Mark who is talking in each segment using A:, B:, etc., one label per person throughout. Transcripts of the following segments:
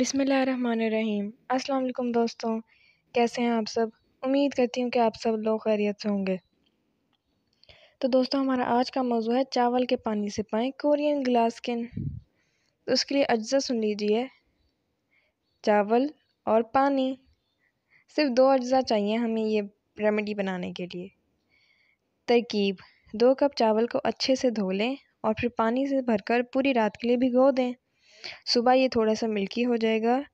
A: बिसमीम अस्सलाम दोस्तों कैसे हैं आप सब उम्मीद करती हूँ कि आप सब लोग खैरियत से होंगे तो दोस्तों हमारा आज का मौजू है चावल के पानी से पाएँ कोरियन ग्लास स्किन तो उसके लिए अज्जा सुन लीजिए चावल और पानी सिर्फ दो अज्जा चाहिए हमें ये रेमेडी बनाने के लिए तरकीब दो कप चावल को अच्छे से धो लें और फिर पानी से भरकर पूरी रात के लिए भिगो दें सुबह ये थोड़ा सा मिल्की हो जाएगा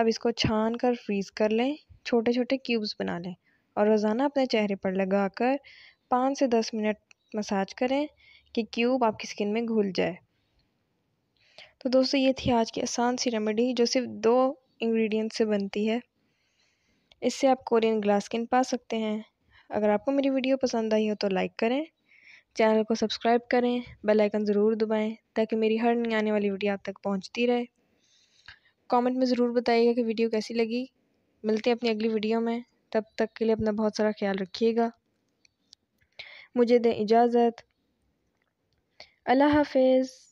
A: अब इसको छान कर फ्रीज़ कर लें छोटे छोटे क्यूब्स बना लें और रोज़ाना अपने चेहरे पर लगा कर पाँच से दस मिनट मसाज करें कि क्यूब आपकी स्किन में घुल जाए तो दोस्तों ये थी आज की आसान सी रेमेडी जो सिर्फ दो इंग्रेडिएंट से बनती है इससे आप कोरियन ग्लास स्किन पा सकते हैं अगर आपको मेरी वीडियो पसंद आई हो तो लाइक करें चैनल को सब्सक्राइब करें बेल आइकन ज़रूर दबाएं ताकि मेरी हर नई आने वाली वीडियो आप तक पहुंचती रहे कमेंट में ज़रूर बताइएगा कि वीडियो कैसी लगी मिलते हैं अपनी अगली वीडियो में तब तक के लिए अपना बहुत सारा ख्याल रखिएगा मुझे दें इजाज़त अल्लाह हाफिज़